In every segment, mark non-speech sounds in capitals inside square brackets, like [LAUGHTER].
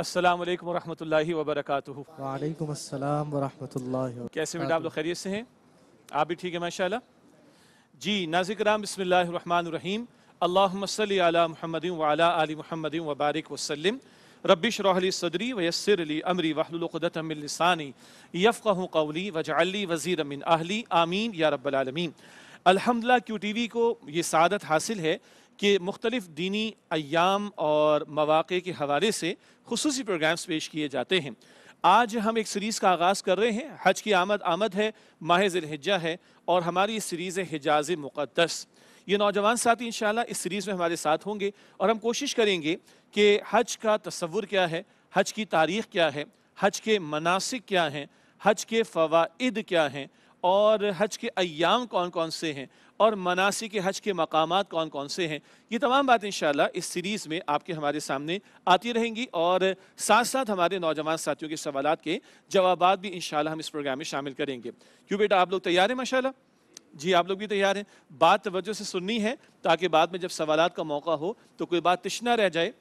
अस्सलाम वालेकुम रहमतुल्लाहि व बरकातुहू वालेकुम अस्सलाम व रहमतुल्लाहि कैसे बेटा आप लोग खैरियत से हैं आप भी ठीक है माशाल्लाह जी नाजिक राम बसमिल्लर रहीम अल्लाहुम्म सल्लि अला मुहम्मद व अला आलि मुहम्मद व बारिक वसल्लम रबिश रहली सदरी वयसर अली अमरी वहलुलदतम लसानी यफ़क़ कौली वजाली वज़ी मिन आहली आमीन या रब्बालमीन अल्हम्दुलिल्लाह क्यू टी वी को ये सादत हासिल है कि मुख्तलिफ दीनी अयाम और मौाक़ के हवाले से खसूस प्रोग्राम्स पेश किए जाते हैं आज हम एक सीरीज़ का आगाज़ कर रहे हैं हज की आमद आमद है माह जिलहजा है और हमारी सीरीज़ हिजाज मुक़दस ये नौजवान साथी इन इस सीरीज़ में हमारे साथ होंगे और हम कोशिश करेंगे कि हज का तस्वुर क्या है हज की तारीख़ क्या है हज के मनासिक क्या हैं हज के फ़वाद क्या हैं और हज के अयाम कौन कौन से हैं और मनासी के हज के मकाम कौन कौन से हैं ये तमाम बातें इन इस सीरीज़ में आपके हमारे सामने आती रहेंगी और साथ साथ हमारे नौजवान साथियों के सवाल के जवाब भी इन हम इस प्रोग्राम में शामिल करेंगे क्यों बेटा आप लोग तैयार हैं माशाला जी आप लोग भी तैयार हैं बात तोज्जो से सुननी है ताकि बाद में जब सवाल का मौका हो तो कोई बात ना रह जाए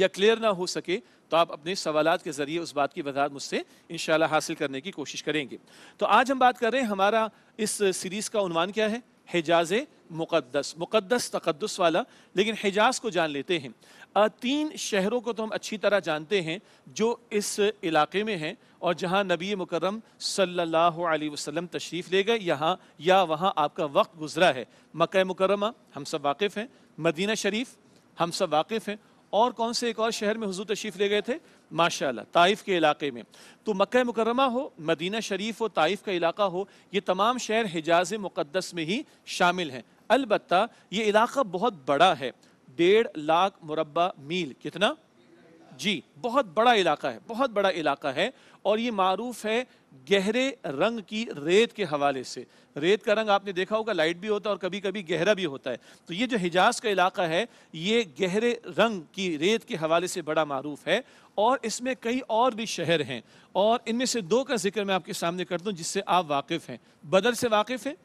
या क्लियर ना हो सके तो आप अपने सवाल के ज़रिए उस बात की वजाहत मुझसे इन हासिल करने की कोशिश करेंगे तो आज हम बात कर रहे हैं हमारा इस सीरीज़ का उनवान क्या है हिजाज मुक़दस मुक़दस तकदस वाला लेकिन हिजाज को जान लेते हैं तीन शहरों को तो हम अच्छी तरह जानते हैं जो इस इलाके में हैं और जहां नबी मुकरम सल्लल्लाहु अलैहि वसल्लम तशरीफ़ ले गए यहाँ या वहाँ आपका वक्त गुजरा है मक मुकरमा हम सब वाकिफ़ हैं मदीना शरीफ हम सब वाकिफ़ हैं और कौन से एक और शहर में हजू तशरीफ़ ले गए थे माशा ताइफ के इलाके में तो मक् मुकरमा हो मदीना शरीफ हो ताइफ का इलाका हो ये तमाम शहर हिजाज मुक़दस में ही शामिल हैं अलबत् ये इलाका बहुत बड़ा है डेढ़ लाख मुरबा मील कितना जी बहुत बड़ा इलाका है बहुत बड़ा इलाका है और ये मरूफ है गहरे रंग की रेत के हवाले से रेत का रंग आपने देखा होगा लाइट भी होता है और कभी कभी गहरा भी होता है तो ये जो हिजाज का इलाका है ये गहरे रंग की रेत के हवाले से बड़ा मरूफ है और इसमें कई और भी शहर हैं और इनमें से दो का जिक्र मैं आपके सामने कर दूँ जिससे आप वाकिफ़ हैं बदर से वाकिफ़ हैं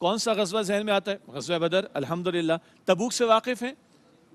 कौन सा गजबा जहन में आता है गजबा बदर अलहमदिल्ला तबूक से वाकिफ़ हैं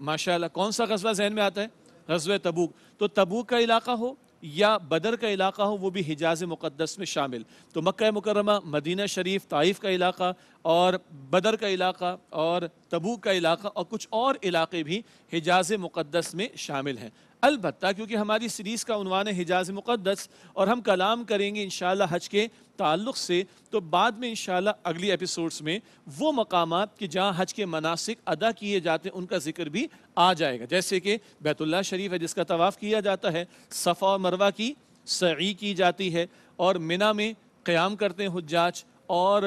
माशा कौन सा गजबा जहन में आता है गजब तबूक तो तबूक का इलाका हो या बदर का इलाका हो वो भी हिजाज मुक़दस में शामिल तो मक् मकरमा मदीना शरीफ ताइफ का इलाका और बदर का इलाका और तबू का इलाका और कुछ और इलाके भी हिजाज मुक़दस में शामिल हैं अलबत् क्योंकि हमारी सीरीज़ का उनवान है हिजाज मुक़दस और हम कलाम करेंगे इन हज के ताल्लुक से तो बाद में इन अगली एपिसोड्स में वो मकाम कि जहाँ हज के मनासिक अदा किए जाते हैं उनका जिक्र भी आ जाएगा जैसे कि बैतुल्ला शरीफ है जिसका तवाफ़ किया जाता है सफ़ा और मरवा की सही की जाती है और मिना में क़्याम करते हैं हजाज और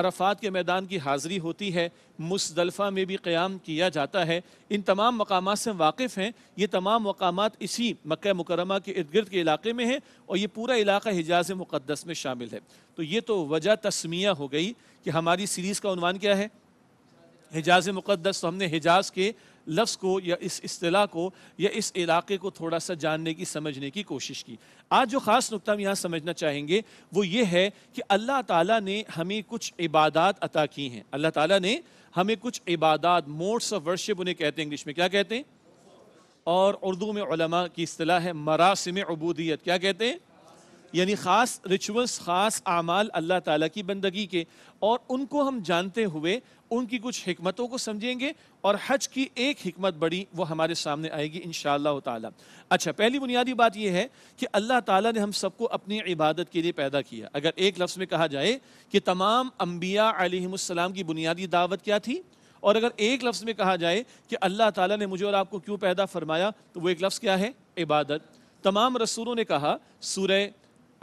अरफात के मैदान की हाज़िरी होती है मुसदलफ़ा में भी क़्याम किया जाता है इन तमाम मकाम से हम वाकिफ़ हैं ये तमाम मकाम इसी मक् मुकरमा के इर्द गिर्द के इलाके में हैं और ये पूरा इलाका हिजाज मुक़दस में शामिल है तो ये तो वजह तस्मिया हो गई कि हमारी सीरीज़ का अनवान क्या है हिजाज मुक़दस तो हमने हिजाज के लफ्ज़ को या इस असलाह को या इस इलाके को थोड़ा सा जानने की समझने की कोशिश की आज जो ख़ास नुकता हम यहाँ समझना चाहेंगे वो ये है कि अल्लाह ताला ने हमें कुछ इबादत अता की हैं अल्लाह ताला ने हमें कुछ इबादत मोड्स ऑफ वर्शिप उन्हें कहते हैं इंग्लिश में क्या कहते हैं और उर्दू में की असलाह है मरासम अबूदियत क्या कहते हैं यानी ख़ास रिचुअल्स ख़ास आमाल अल्लाह ताला की बंदगी के और उनको हम जानते हुए उनकी कुछ हमतों को समझेंगे और हज की एक हमत बड़ी वो हमारे सामने आएगी इन ताला अच्छा पहली बुनियादी बात यह है कि अल्लाह ताला ने हम सबको अपनी इबादत के लिए पैदा किया अगर एक लफ्ज़ में कहा जाए कि तमाम अम्बिया आलम की बुनियादी दावत क्या थी और अगर एक लफ्ज़ में कहा जाए कि अल्लाह ताली ने मुझे और आपको क्यों पैदा फरमाया तो वो एक लफ्ज़ क्या है इबादत तमाम रसूलों ने कहा सूर्य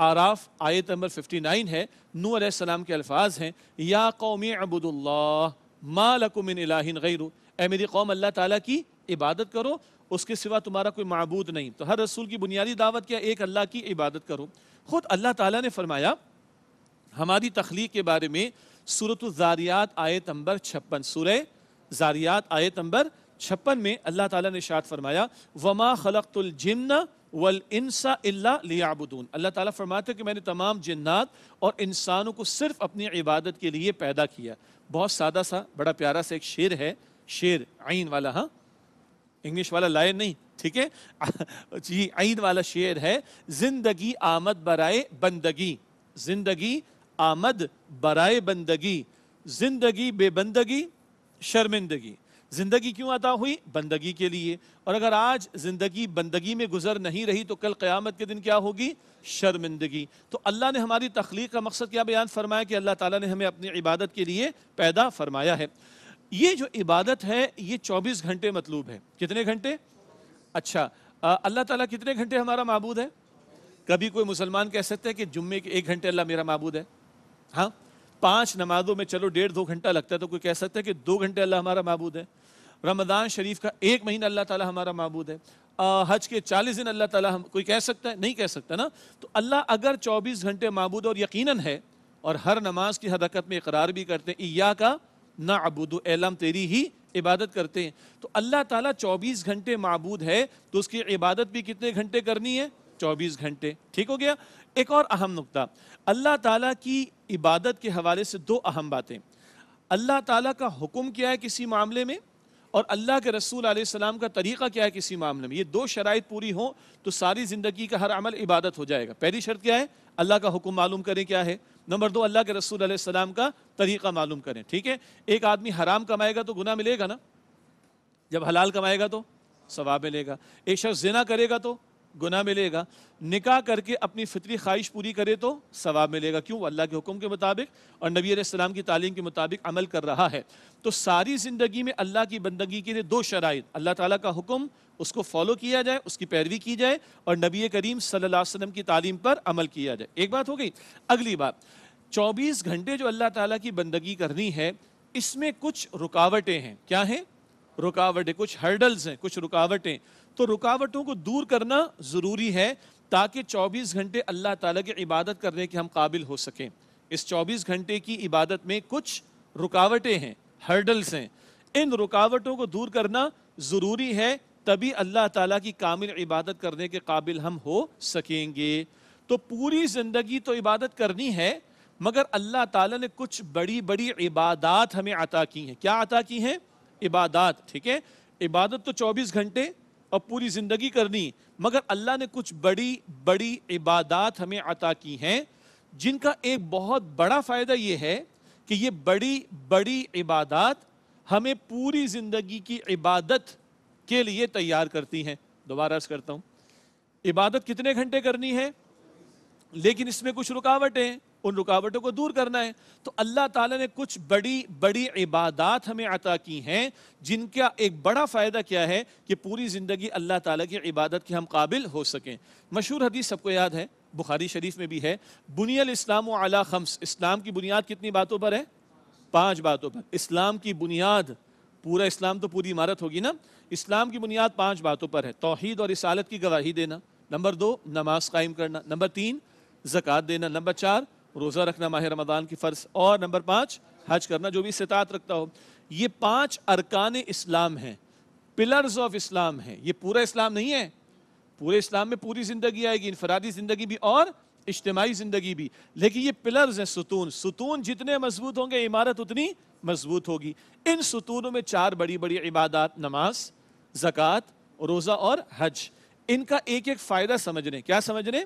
आराफ आयत नंबर 59 है नू सलाम के अल्फाज हैं या कौमी अबुदुल्ला मालकुमिन गैर ए मेरी कौम अल्लाह ताला की इबादत करो उसके सिवा तुम्हारा कोई मबूद नहीं तो हर रसूल की बुनियादी दावत क्या एक अल्लाह की इबादत करो ख़ुद अल्लाह ताला ने फरमाया हमारी तख्लीक के बारे में सूरत ज़ारियात आयत नंबर छप्पन सूर ज़ारियात आयत नंबर छप्पन में अल्लाह ताला ने शाद फरमाया वमा खलकतुल जिन्ना वल इंसा लियाबुदून अल्लाह ताला फरमाते कि मैंने तमाम जन्नात और इंसानों को सिर्फ अपनी इबादत के लिए पैदा किया बहुत सादा सा बड़ा प्यारा सा एक शेर है शेर आइन वाला हाँ इंग्लिश वाला लाए नहीं ठीक है [LAUGHS] जी आइन वाला शेर है जिंदगी आमद बराए बंदगी जिंदगी आमद बराए बंदगी जिंदगी बेबंदगी शर्मिंदगी ज़िंदगी क्यों अदा हुई बंदगी के लिए और अगर आज ज़िंदगी बंदगी में गुजर नहीं रही तो कल क़्यामत के दिन क्या होगी शर्मिंदगी तो अल्लाह ने हमारी तख्लीक का मकसद क्या बयान फरमाया कि अल्लाह ताला ने हमें अपनी इबादत के लिए पैदा फरमाया है ये जो इबादत है ये चौबीस घंटे मतलूब है कितने घंटे अच्छा अल्लाह तला कितने घंटे हमारा मबूद है कभी कोई मुसलमान कह सकते हैं कि जुम्मे के एक घंटे अल्लाह मेरा मबूद है हाँ पांच नमाजों में चलो डेढ़ दो घंटा लगता है तो कोई कह सकता है कि दो घंटे अल्लाह हमारा मबूद है रमदान शरीफ का एक महीना अल्लाह ताला हमारा मबूद है आ, हज के चालीस दिन अल्लाह ताला हम कोई कह सकता है नहीं कह सकता ना तो अल्लाह अगर चौबीस घंटे मबूद और यकीनन है और हर नमाज की हदकत में इकरार भी करते हैं इया का ना अबूद एलम तेरी ही इबादत करते हैं तो अल्लाह ताला 24 घंटे मबूद है तो उसकी इबादत भी कितने घंटे करनी है 24 घंटे ठीक हो गया एक और अहम नुकता अल्लाह ताला की इबादत के हवाले से दो अहम बातें अल्लाह ताला का हुक्म क्या है किसी मामले में और अल्लाह के रसूल आसमाम का तरीक़ा क्या है किसी मामले में ये दो शराइ पूरी हों तो सारी ज़िंदगी का हर अमल इबादत हो जाएगा पहली शर्त क्या है अल्लाह का हुक्म मालूम करें क्या है नंबर दो अल्लाह के रसूल आसमाम का तरीक़ा मालूम करें ठीक है एक आदमी हराम कमाएगा तो गुना मिलेगा ना जब हलाल कमाएगा तो सवाब मिलेगा एक शख्स जना करेगा तो गुना मिलेगा निकाह करके अपनी फितरी ख्वाहिश पूरी करे तो सवाब मिलेगा क्यों अल्लाह के हुक्म के मुताबिक और नबी की तालीम के मुताबिक अमल कर रहा है तो सारी ज़िंदगी में अल्लाह की बंदगी के लिए दो शराइ अल्लाह ताला का हुक्म उसको फॉलो किया जाए उसकी पैरवी की जाए और नबी करीम सल्ला वसम की तालीम पर अमल किया जाए एक बात हो गई अगली बात चौबीस घंटे जो अल्लाह ताली की बंदगी करनी है इसमें कुछ रुकावटें हैं क्या हैं रुकावटें कुछ हर्डल्स हैं कुछ रुकावटें तो रुकावटों को दूर करना ज़रूरी है ताकि 24 घंटे अल्लाह ताला की इबादत करने के हम काबिल हो सकें इस 24 घंटे की इबादत में कुछ रुकावटें हैं हर्डल्स हैं इन रुकावटों को दूर करना ज़रूरी है तभी अल्लाह ताला की कामिल इबादत करने के काबिल हम हो सकेंगे तो पूरी ज़िंदगी तो इबादत करनी है मगर अल्लाह ताला ने कुछ बड़ी बड़ी इबादत हमें अता की हैं क्या अता की हैं इबादत ठीक है इबादत तो 24 घंटे और पूरी ज़िंदगी करनी मगर अल्लाह ने कुछ बड़ी बड़ी इबादत हमें अता की हैं जिनका एक बहुत बड़ा फ़ायदा ये है कि ये बड़ी बड़ी इबादत हमें पूरी ज़िंदगी की इबादत के लिए तैयार करती हैं दोबारा करता हूँ इबादत कितने घंटे करनी है लेकिन इसमें कुछ रुकावटें हैं उन रुकावटों को दूर करना है तो अल्लाह ताला ने कुछ बड़ी बड़ी इबादत हमें अता की हैं जिनका एक बड़ा फ़ायदा क्या है कि पूरी ज़िंदगी अल्लाह ताला की इबादत के हम काबिल हो सकें मशहूर हदीस सबको याद है बुखारी शरीफ में भी है बुनियाल इस्लाम अला खम्स इस्लाम की बुनियाद कितनी बातों पर है पाँच बातों पर इस्लाम की बुनियाद पूरा इस्लाम तो पूरी इमारत होगी ना इस्लाम की बुनियाद पाँच बातों पर है तोहद और इसालत की गवाही देना नंबर दो नमाज कायम करना नंबर तीन ज़क़़त देना नंबर चार रोज़ा रखना माह रमदान की फ़र्ज और नंबर पाँच हज करना जो भी सतात रखता हो ये पाँच अरकान इस्लाम हैं पिलर्स ऑफ इस्लाम हैं ये पूरा इस्लाम नहीं है पूरे इस्लाम में पूरी ज़िंदगी आएगी इनफरादी ज़िंदगी भी और इज्तमाही ज़िंदगी भी लेकिन ये पिलर्स हैं सुतून सुतून जितने मजबूत होंगे इमारत उतनी मजबूत होगी इन सुतूनों में चार बड़ी बड़ी इबादत नमाज जक़ात रोज़ा और हज इनका एक एक फ़ायदा समझ रहे क्या समझ रहे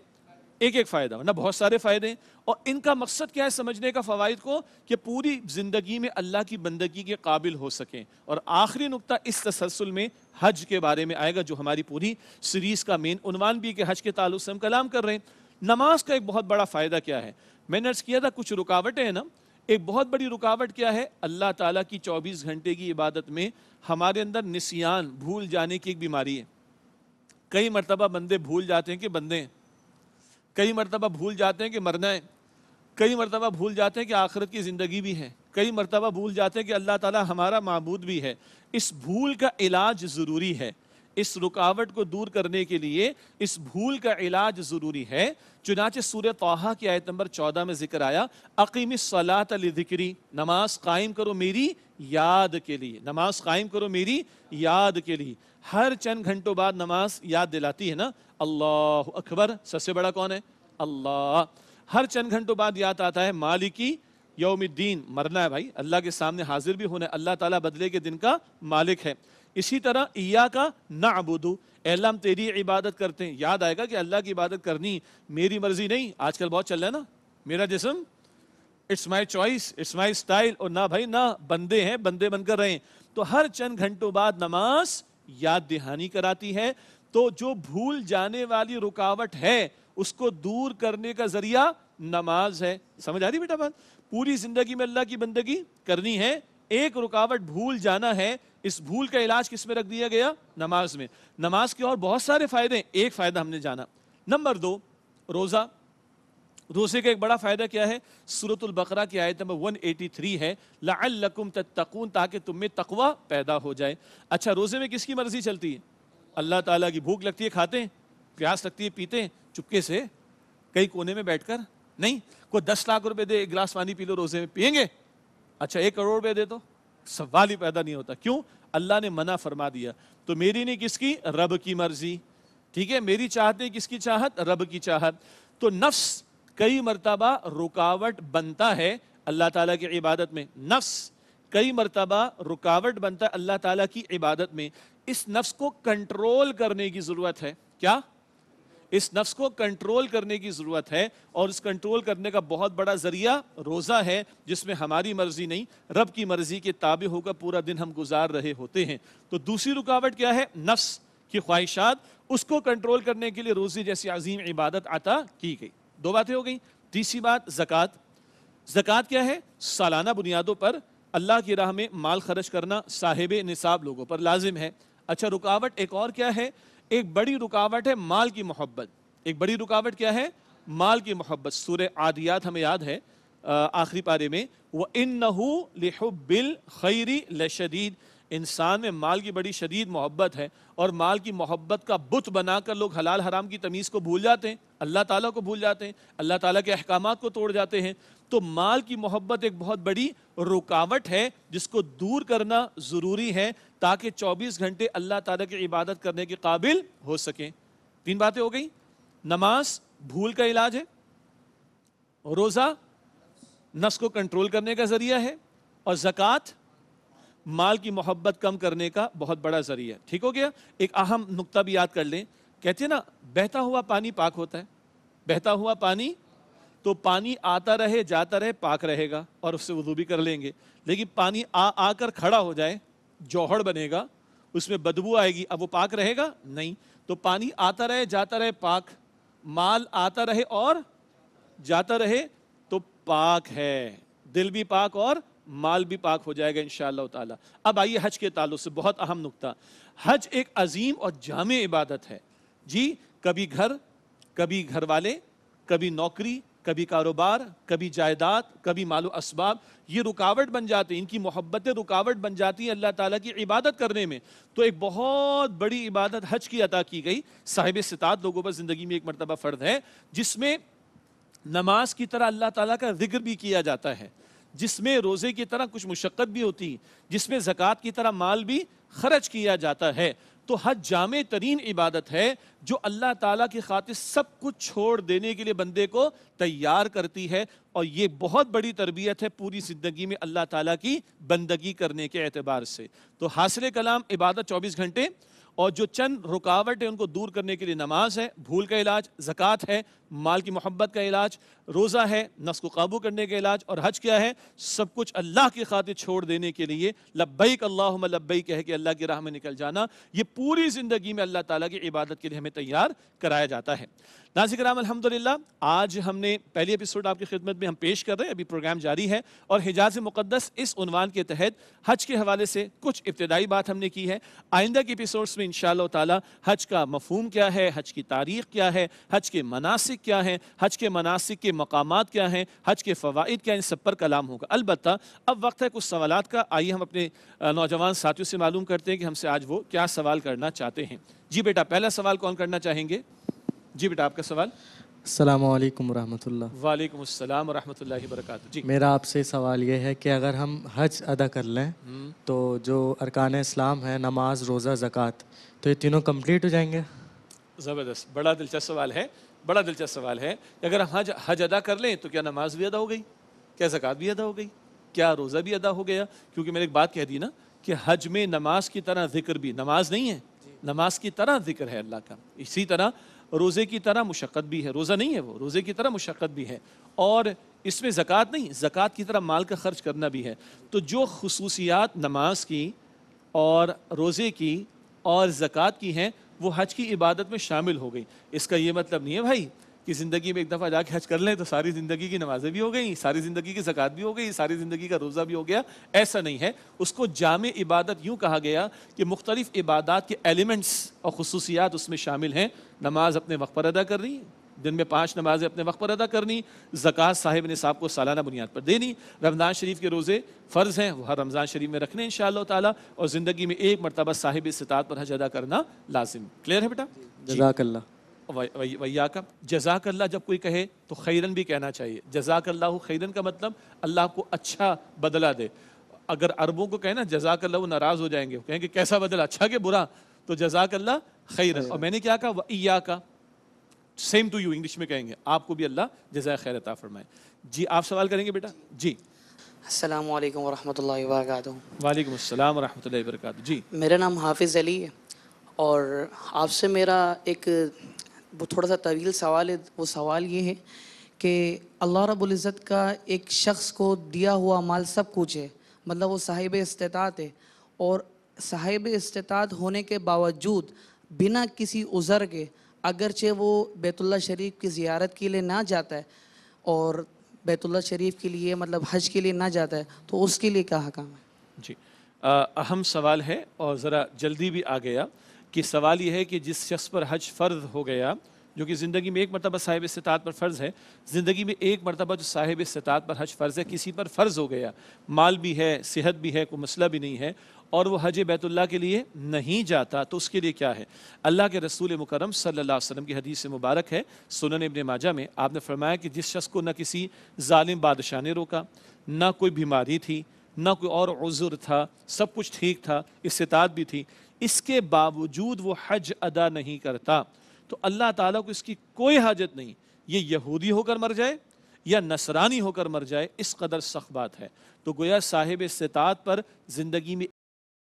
एक एक फ़ायदा वरना बहुत सारे फ़ायदे हैं और इनका मकसद क्या है समझने का फ़वाद को कि पूरी ज़िंदगी में अल्लाह की बंदगी के काबिल हो सकें और आखिरी नुकता इस तसलसल में हज के बारे में आएगा जो हमारी पूरी सीरीज़ का मेन उनवान भी कि हज के ताल्लुक से हम कलाम कर रहे हैं नमाज का एक बहुत बड़ा फ़ायदा क्या है मैंने अर्ज़ किया था कुछ रुकावटें हैं ना एक बहुत बड़ी रुकावट क्या है अल्लाह ताला की 24 घंटे की इबादत में हमारे अंदर निसियान भूल जाने की एक बीमारी है कई मरतबा बंदे भूल जाते हैं कि बंदे हैं कई मरतबा भूल जाते हैं कि मरना है कई मरतबा भूल जाते हैं कि आखिरत की ज़िंदगी भी है कई मरतबा भूल जाते हैं कि अल्लाह ताला हमारा मबूद भी है इस भूल का इलाज ज़रूरी है इस रुकावट को दूर करने के लिए इस भूल का इलाज ज़रूरी है चुनाच सूर तोहा की आयत नंबर चौदह में जिक्र आया अकीम सलात अलिक्री नमाज कायम करो मेरी याद के लिए नमाज कायम करो मेरी याद के लिए हर चंद घंटों बाद नमाज याद दिलाती है ना अल्लाह अकबर सबसे बड़ा कौन है अल्लाह हर चंद घंटों बाद याद आता है मालिकी यौमिद्दीन मरना है भाई अल्लाह के सामने हाजिर भी होना है अल्लाह ताला बदले के दिन का मालिक है इसी तरह इया का ना अबूदू अल्लाह तेरी इबादत करते हैं याद आएगा कि अल्लाह की इबादत करनी मेरी मर्जी नहीं आजकल बहुत चल रहा है ना मेरा जिसम it's my choice it's my style और ना भाई ना बंदे हैं बंदे बनकर रहे तो हर चंद घंटों बाद नमाज याद दहानी कराती है तो जो भूल जाने वाली रुकावट है उसको दूर करने का जरिया नमाज है समझ आ रही बेटा बात पूरी जिंदगी में अल्लाह की बंदगी करनी है एक रुकावट भूल जाना है इस भूल का इलाज किस में रख दिया गया नमाज में नमाज के और बहुत सारे फायदे हैं एक फायदा हमने जाना नंबर दो रोज़ा रोज़े का एक बड़ा फ़ायदा क्या है सूरतुल बकरा की आयत नंबर 183 है लकुम तकून ताकि तुम में तकवा पैदा हो जाए अच्छा रोज़े में किसकी मर्ज़ी चलती है अल्लाह ताला की भूख लगती है खाते हैं प्यास लगती है पीते हैं चुपके से कई कोने में बैठकर नहीं कोई दस लाख रुपए दे एक गिलास पानी पी लो रोजे में पियेंगे अच्छा एक करोड़ रुपए दे दो तो सवाल ही पैदा नहीं होता क्यों अल्लाह ने मना फरमा दिया तो मेरी नहीं किसकी रब की मर्जी ठीक है मेरी चाहत नहीं किसकी चाहत रब की चाहत तो नफ्स कई मरतबा रुकावट बनता है अल्लाह ताला की इबादत में नफ्स कई मरतबा रुकावट बनता है अल्लाह ताला की इबादत में इस नफ्स को कंट्रोल करने की ज़रूरत है क्या इस नफ्स को कंट्रोल करने की ज़रूरत है और इस कंट्रोल करने का बहुत बड़ा ज़रिया रोज़ा है जिसमें हमारी मर्ज़ी नहीं रब की मर्ज़ी के ताबे होकर पूरा दिन हम गुजार रहे होते हैं तो दूसरी रुकावट क्या है नफ्स की ख्वाहिशात उसको कंट्रोल करने के लिए रोजे जैसी अजीम इबादत आता की गई दो बातें हो गई तीसरी बात ज़क़़त ज़क़़त क्या है सालाना बुनियादों पर अल्लाह की राह में माल खर्च करना साहिब निसाब लोगों पर लाजिम है अच्छा रुकावट एक और क्या है एक बड़ी रुकावट है माल की मोहब्बत एक बड़ी रुकावट क्या है माल की मोहब्बत सूर आदियात हमें याद है आखिरी पारे में वह इन नहबिल खैरी लशदीद इंसान में माल की बड़ी शदीद मोहब्बत है और माल की मोहब्बत का बुत बनाकर लोग हलाल हराम की तमीज़ को भूल जाते हैं अल्लाह ताला को भूल जाते हैं अल्लाह ताला के अहकाम को तोड़ जाते हैं तो माल की मोहब्बत एक बहुत बड़ी रुकावट है जिसको दूर करना ज़रूरी है ताकि 24 घंटे अल्लाह ताला की इबादत करने के काबिल हो सकें तीन बातें हो गई नमाज भूल का इलाज है रोज़ा नस को कंट्रोल करने का ज़रिया है और जक़ात माल की मोहब्बत कम करने का बहुत बड़ा ज़रिया है ठीक हो गया एक अहम नुकता भी याद कर लें कहते हैं ना बहता हुआ पानी पाक होता है बहता हुआ पानी तो पानी आता रहे जाता रहे पाक रहेगा और उससे वजू भी कर लेंगे लेकिन पानी आ आकर खड़ा हो जाए जौहड़ बनेगा उसमें बदबू आएगी अब वो पाक रहेगा नहीं तो पानी आता रहे जाता रहे पाक माल आता रहे और जाता रहे तो पाक है दिल भी पाक और माल भी पाक हो जाएगा इन ताला अब आइए हज के ताल्लुक से बहुत अहम नुकता हज एक अजीम और जामे इबादत है जी कभी घर कभी घर वाले कभी नौकरी कभी कारोबार कभी जायदाद कभी मालो इसबाब ये रुकावट बन जाते हैं इनकी मोहब्बतें रुकावट बन जाती हैं अल्लाह ताला की इबादत करने में तो एक बहुत बड़ी इबादत हज की अदा की गई साहिब सितात लोगों पर ज़िंदगी में एक मरतबा फ़र्द है जिसमें नमाज की तरह अल्लाह ताला का जिक्र भी किया जाता है जिसमें रोज़े की तरह कुछ मुशक्क़त भी होती जिसमें ज़क़़त की तरह माल भी खर्च किया जाता है तो हज जाम तरीन इबादत है जो अल्लाह ताला की खातिर सब कुछ छोड़ देने के लिए बंदे को तैयार करती है और ये बहुत बड़ी तरबियत है पूरी ज़िंदगी में अल्लाह ताला की बंदगी करने के एतबार से तो हासिल कलाम इबादत 24 घंटे और जो चंद रुकावट है उनको दूर करने के लिए नमाज है भूल का इलाज ज़क़़त है माल की मोहब्बत का इलाज रोज़ा है नस को काबू करने का इलाज और हज क्या है सब कुछ अल्लाह की खातिर छोड़ देने के लिए लब्बैक अल्लाह लब्बैक कह के अल्लाह की राह में निकल जाना ये पूरी ज़िंदगी में अल्लाह ताला की इबादत के लिए हमें तैयार कराया जाता है नाजिक राम अलहमदिल्ला आज हमने पहली एपिसोड आपकी खिदमत में हम पेश कर रहे हैं अभी प्रोग्राम जारी है और हिजाज मुकदस इस उनवान के तहत हज के हवाले से कुछ इब्तदाई बात हमने की है आइंदा के एपिसोड्स में इन ताला हज का मफहम क्या है हज की तारीख क्या है हज के मनासिक क्या हैं हज के मनासिक के मकाम क्या हैं हज के फ़वाद क्या इन सब पर कलाम होगा अलबत् अब वक्त है कुछ सवाल का आइए हम अपने नौजवान साथियों से मालूम करते हैं कि हमसे आज वो क्या सवाल करना चाहते हैं जी बेटा पहला सवाल कौन करना चाहेंगे जी बेटा आपका सवाल अल्लाम वालेकुम वालेकाम वरहमल्ला वरक जी मेरा आपसे सवाल ये है कि अगर हम हज अदा कर लें हम्म। तो जो अरकान इस्लाम है नमाज रोज़ा ज़क़़त तो ये तीनों कम्प्लीट हो जाएंगे ज़बरदस्त बड़ा दिलचस्प सवाल है बड़ा दिलचस्प सवाल है कि अगर हम हज हज अदा कर लें तो क्या नमाज भी अदा हो गई क्या ज़क़़त भी अदा हो गई क्या रोज़ा भी अदा हो गया क्योंकि मैंने एक बात कह दी ना कि हज में नमाज की तरह जिक्र भी नमाज नहीं है नमाज की तरह जिक्र है अल्लाह का इसी तरह रोज़े की तरह मुशक्क़त भी है रोज़ा नहीं है वो रोज़े की तरह मुशक्क़त भी है और इसमें ज़क़़त नहीं ज़क़़त की तरह माल का ख़र्च करना भी है तो जो खसूसियात नमाज की और रोज़े की और ज़क़़त की हैं वो हज की इबादत में शामिल हो गई इसका ये मतलब नहीं है भाई कि ज़िंदगी में एक दफ़ा जाके हज कर लें तो सारी ज़िंदगी की नमाजें भी हो गई सारी ज़िंदगी की जक़ात भी हो गई सारी ज़िंदगी का रोज़ा भी हो गया ऐसा नहीं है उसको जाम इबादत यूँ कहा गया कि मुख्तलिफ़ इबादत के एलिमेंट्स और खसूसियात उसमें शामिल हैं नमाज अपने वक्त पर अदा करनी दिन में पाँच नमाजें अपने वक्त पर अदा करनी जक़ात साहिब ने साहब को सालाना बुनियाद पर देनी रमज़ान शरीफ के रोज़े फ़र्ज़ हैं वह रमज़ान शरीफ में रखने इन ताला और ज़िंदगी में एक मरतबा साहिब सितात पर हज अदा करना लाजिम क्लियर है बेटा जजाकल्ला वैया का जजाक अल्लाह जब कोई कहे तो खैरन भी कहना चाहिए जजाक अल्लाह खैरन का मतलब अल्लाह को अच्छा बदला दे अगर अरबों को कहे ना जजाक अल्लाह वो नाराज़ हो जाएंगे कहेंगे कैसा बदला अच्छा के बुरा तो जजाक अल्लाह खैरन और मैंने क्या कहा वैया का सेम टू यू इंग्लिश में कहेंगे आपको भी अल्लाह जजा खैर अता फरमाए जी आप सवाल करेंगे बेटा जी अल्लाम वरहमल वर्क वालेकुम अस्सलाम वरहमल वर्क जी मेरा नाम हाफिज़ अली है और आपसे मेरा एक वो थोड़ा सा तवील सवाल है वो सवाल ये है कि अल्लाह रबुल्ज़त का एक शख्स को दिया हुआ माल सब कुछ है मतलब वो साहिब इस्तात है और साहिब इस्तात होने के बावजूद बिना किसी उज़र के अगरचे वो बैतुल्ला शरीफ की ज़ियारत के लिए ना जाता है और बैतुल्ला शरीफ के लिए मतलब हज के लिए ना जाता है तो उसके लिए क्या हकाम है जी अहम सवाल है और ज़रा जल्दी भी आ गया कि सवाल यह है कि जिस शख्स पर हज फ़र्ज हो गया जो कि ज़िंदगी में एक मरतबा साहिब सतात पर फ़र्ज़ है ज़िंदगी में एक मरतबा जो साहिब सतात पर हज फ़र्ज़ है किसी पर फ़र्ज़ हो गया माल भी है सेहत भी है कोई मसला भी नहीं है और वह हज बैतुल्ला के लिए नहीं जाता तो उसके लिए क्या है अल्लाह के रसूल मुकरम सल्ला वसलम की हदीस मुबारक है सुनन इबन माजा में आपने फरमाया कि जिस शख्स को न किसी ालिम बादशाह ने रोका ना कोई बीमारी थी ना कोई और उज़ुर था सब कुछ ठीक था इस्तात भी थी इसके बावजूद वो हज अदा नहीं करता तो अल्लाह ताला को इसकी कोई हाजत नहीं ये यहूदी होकर मर जाए या नसरानी होकर मर जाए इस कदर सख बात है तो गोया साहिब सितात पर ज़िंदगी में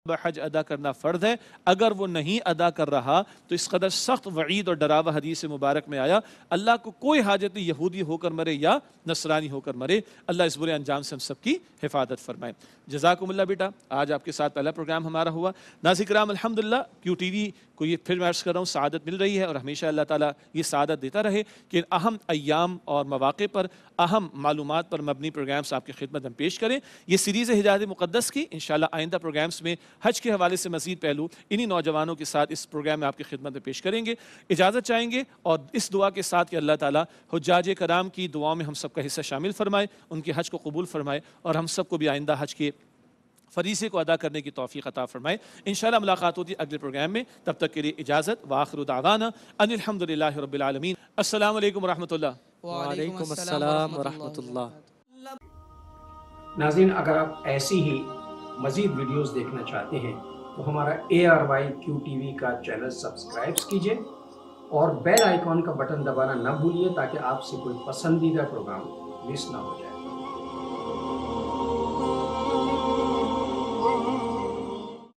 हज अदा करना फ़र्ज है अगर वो नहीं अदा कर रहा तो इस कदर सख्त वईद और डरावा हदीस मुबारक में आया अल्लाह को कोई हाजत नहीं यहूदी होकर मरे या नसरानी होकर मरे अल्लाह इस बुरे अंजाम से हम सब की हिफाजत फरमाए जजाकुमल्ला बेटा आज आपके साथ पहला प्रोग्राम हमारा हुआ नाजिक राम अलहमदिल्ला क्यू टी वी को ये फिर मैं अर्ज़ कर रहा हूँ सदत मिल रही है और हमेशा अल्लाह ताला ये सदत देता रहे कि अहम अयाम और मौाक़े पर अहम मालूम पर मबनी प्रोग्राम्स आपकी खिदमत हम पेश करें ये सीरीज़ हिजाज मुकदस की इन आइंदा प्रोग्राम्स में हज के हवाले से मजीद पहलू इन्हीं नौजवानों के साथ इस प्रोग्राम में आपकी खिदमत में पेश करेंगे इजाज़त चाहेंगे और इस दुआ के साथ कि अल्लाह ताली हजाज कराम की दुआ में हम सबका हिस्सा शामिल फरमाए उनके हज को कबूल फरमाए और हम सबको भी आइंदा हज के फरीसे को अदा करने की तोफ़ी अता फरमाए इन मुलाकात होती अगले प्रोग्राम में तब तक के लिए इजाज़त वाखरुदाना अनिलहमदिल्ला रबालमीन असल नाजीन अगर आप ऐसी ही मज़ीद वीडियोस देखना चाहते हैं तो हमारा A R Y Q T V का चैनल सब्सक्राइब कीजिए और बेल आइकॉन का बटन दबाना ना भूलिए ताकि आपसे कोई पसंदीदा प्रोग्राम मिस ना हो जाए